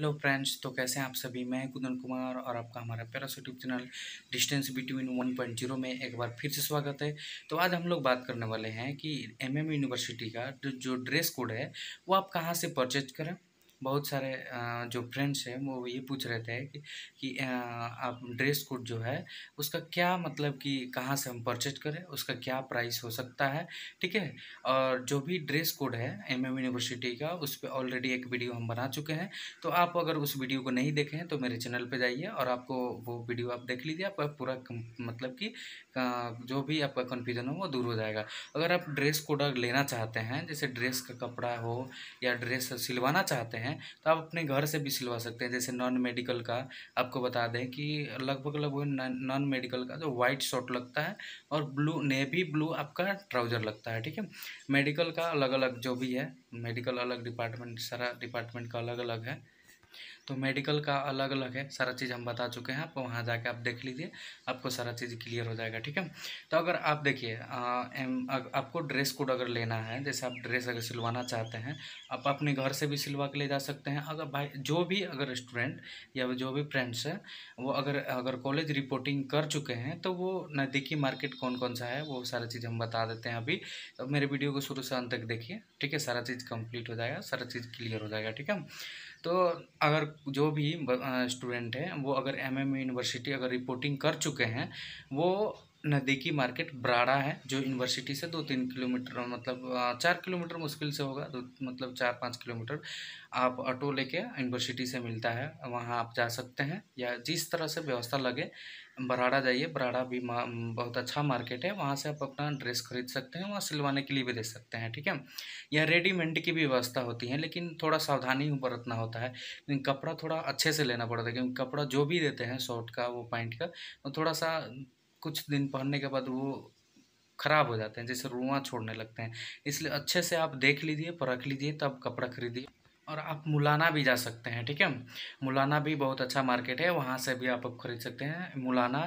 hello friends तो कैसे हैं आप सभी मैं कुंदन कुमार और आपका हमारा पैरा YouTube channel distance between one point zero में एक बार फिर से स्वागत है तो आज हम लोग बात करने वाले हैं कि एमएम यूनिवर्सिटी का जो ड्रेस कोड है वो आप कहाँ से परचेज करें बहुत सारे जो फ्रेंड्स हैं वो ये पूछ रहे थे कि, कि आप ड्रेस कोड जो है उसका क्या मतलब कि कहाँ से हम परचेज करें उसका क्या प्राइस हो सकता है ठीक है और जो भी ड्रेस कोड है एम एम यूनिवर्सिटी का उस पर ऑलरेडी एक वीडियो हम बना चुके हैं तो आप अगर उस वीडियो को नहीं देखें तो मेरे चैनल पर जाइए और आपको वो वीडियो आप देख लीजिए आपका पूरा मतलब कि जो भी आपका कन्फ्यूजन हो वो दूर हो जाएगा अगर आप ड्रेस कोड लेना चाहते हैं जैसे ड्रेस का कपड़ा हो या ड्रेस सिलवाना चाहते हैं हैं तो आप अपने घर से भी सिलवा सकते हैं जैसे नॉन मेडिकल का आपको बता दें कि लगभग लगभग नॉन मेडिकल का जो वाइट शर्ट लगता है और ब्लू नेवी ब्लू आपका ट्राउज़र लगता है ठीक है मेडिकल का अलग अलग जो भी है मेडिकल अलग डिपार्टमेंट सारा डिपार्टमेंट का अलग अलग है तो मेडिकल का अलग अलग है सारा चीज़ हम बता चुके हैं आप वहाँ जाके आप देख लीजिए आपको सारा चीज़ क्लियर हो जाएगा ठीक है तो अगर आप देखिए आपको ड्रेस कोड अगर लेना है जैसे आप ड्रेस अगर सिलवाना चाहते हैं आप अपने घर से भी सिलवा के ले जा सकते हैं अगर भाई जो भी अगर स्टूडेंट या जो भी फ्रेंड्स हैं वो अगर अगर कॉलेज रिपोर्टिंग कर चुके हैं तो वो नज़दीकी मार्केट कौन कौन सा है वो सारा चीज़ हम बता देते हैं अभी तो मेरे वीडियो को शुरू से अंत तक देखिए ठीक है सारा चीज़ कंप्लीट हो जाएगा सारा चीज़ क्लियर हो जाएगा ठीक है तो अगर जो भी स्टूडेंट हैं वो अगर एमएम यूनिवर्सिटी अगर रिपोर्टिंग कर चुके हैं वो नज़दीकी मार्केट ब्राड़ा है जो यूनिवर्सिटी से दो तीन किलोमीटर मतलब चार किलोमीटर मुश्किल से होगा दो मतलब चार पाँच किलोमीटर आप ऑटो लेके यूनिवर्सिटी से मिलता है वहाँ आप जा सकते हैं या जिस तरह से व्यवस्था लगे बराड़ा जाइए बराड़ा भी बहुत अच्छा मार्केट है वहाँ से आप अपना ड्रेस खरीद सकते हैं वहाँ सिलवाने के लिए भी दे सकते हैं ठीक है या रेडीमेड की भी व्यवस्था होती है लेकिन थोड़ा सावधानी बरतना होता है लेकिन कपड़ा थोड़ा अच्छे से लेना पड़ता है क्योंकि कपड़ा जो भी देते हैं शॉर्ट का वो पैंट का तो थोड़ा सा कुछ दिन पहनने के बाद वो खराब हो जाते हैं जैसे रुआ छोड़ने लगते हैं इसलिए अच्छे से आप देख लीजिए परख लीजिए तब कपड़ा खरीदिए और आप मुलाना भी जा सकते हैं ठीक है मुलाना भी बहुत अच्छा मार्केट है वहाँ से भी आप खरीद सकते हैं मुलाना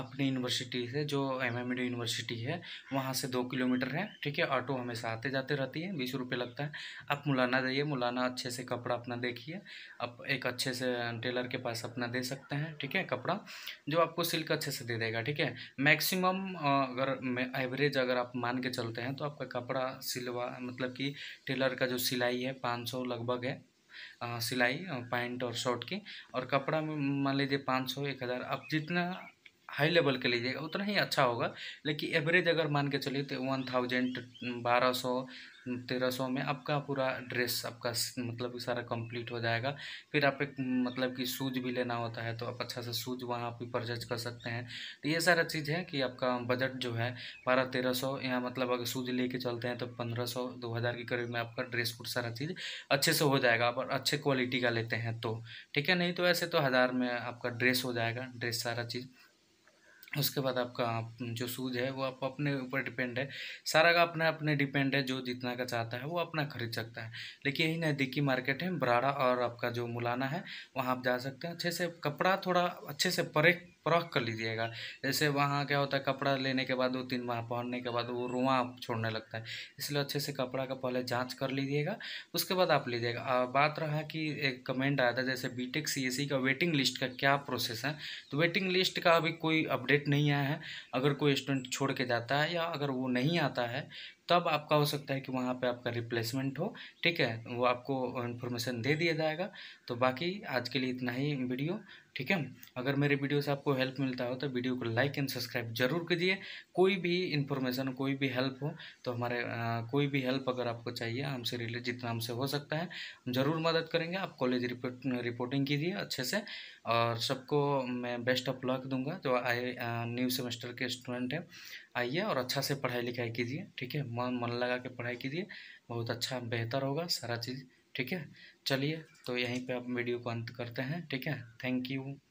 अपनी यूनिवर्सिटी से जो एम एम यूनिवर्सिटी है वहाँ से दो किलोमीटर है ठीक है ऑटो हमेशा आते जाते रहती है बीस रुपये लगता है आप मुलाना जाइए मुलाना अच्छे से कपड़ा अपना देखिए आप एक अच्छे से टेलर के पास अपना दे सकते हैं ठीक है कपड़ा जो आपको सिल्क अच्छे से दे देगा ठीक है मैक्सिमम अगर एवरेज अगर आप मान के चलते हैं तो आपका कपड़ा सिलवा मतलब कि टेलर का जो सिलाई है पाँच सौ लगभग है आ, सिलाई पैंट और शर्ट की और कपड़ा में मान लीजिए पाँच सौ एक हज़ार आप जितना हाई लेवल के लीजिएगा उतना ही अच्छा होगा लेकिन एवरेज अगर मान के चलिए तो वन थाउजेंड बारह सौ तेरह सौ में आपका पूरा ड्रेस आपका मतलब कि सारा कंप्लीट हो जाएगा फिर आप एक मतलब कि शूज भी लेना होता है तो आप अच्छा सा शूज वहाँ पर परचेज कर सकते हैं तो ये सारा चीज़ है कि आपका बजट जो है बारह तेरह सौ यहाँ मतलब अगर शूज लेके चलते हैं तो पंद्रह सौ दो हज़ार के करीब में आपका ड्रेस कुछ सारा चीज़ अच्छे से हो जाएगा और अच्छे क्वालिटी का लेते हैं तो ठीक है नहीं तो ऐसे तो हज़ार में आपका ड्रेस हो जाएगा ड्रेस सारा चीज़ उसके बाद आपका जो सूद है वो आप अपने ऊपर डिपेंड है सारा का अपने अपने डिपेंड है जो जितना का चाहता है वो अपना खरीद सकता है लेकिन यही नज़दीकी मार्केट है बराड़ा और आपका जो मुलाना है वहाँ आप जा सकते हैं अच्छे से कपड़ा थोड़ा अच्छे से परे परख कर लीजिएगा जैसे वहाँ क्या होता है कपड़ा लेने के बाद दो तीन माह पहनने के बाद वो रुआ छोड़ने लगता है इसलिए अच्छे से कपड़ा का पहले जांच कर लीजिएगा उसके बाद आप लीजिएगा बात रहा कि एक कमेंट आया था जैसे बीटेक सीएससी e का वेटिंग लिस्ट का क्या प्रोसेस है तो वेटिंग लिस्ट का अभी कोई अपडेट नहीं आया है अगर कोई स्टूडेंट छोड़ के जाता है या अगर वो नहीं आता है तब आपका हो सकता है कि वहाँ पे आपका रिप्लेसमेंट हो ठीक है वो आपको इन्फॉर्मेशन दे दिया जाएगा तो बाकी आज के लिए इतना ही वीडियो ठीक है अगर मेरे वीडियो से आपको हेल्प मिलता हो तो वीडियो को लाइक एंड सब्सक्राइब जरूर कीजिए कोई भी इन्फॉर्मेशन कोई भी हेल्प हो तो हमारे आ, कोई भी हेल्प अगर आपको चाहिए हमसे रिलेट जितना हमसे हो सकता है हम ज़रूर मदद करेंगे आप कॉलेज रिपोर्ट रिपोर्टिंग कीजिए अच्छे से और सबको मैं बेस्ट ऑफ लक दूंगा जो तो आए आई न्यू सेमेस्टर के स्टूडेंट हैं आइए और अच्छा से पढ़ाई लिखाई कीजिए ठीक है मन मन लगा के पढ़ाई कीजिए बहुत अच्छा बेहतर होगा सारा चीज़ ठीक है चलिए तो यहीं पे आप वीडियो को अंत करते हैं ठीक है थैंक यू